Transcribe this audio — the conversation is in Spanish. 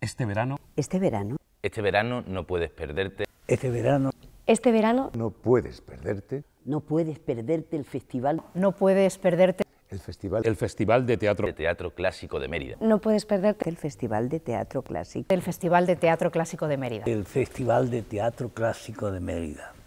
Este verano. Este verano. Este verano no puedes perderte. Este verano. Este verano. No puedes perderte. No puedes perderte el festival. No puedes perderte. El festival. El festival de teatro. De teatro clásico de Mérida. No puedes perderte. El festival de teatro clásico. El festival de teatro clásico de Mérida. El festival de teatro clásico de Mérida.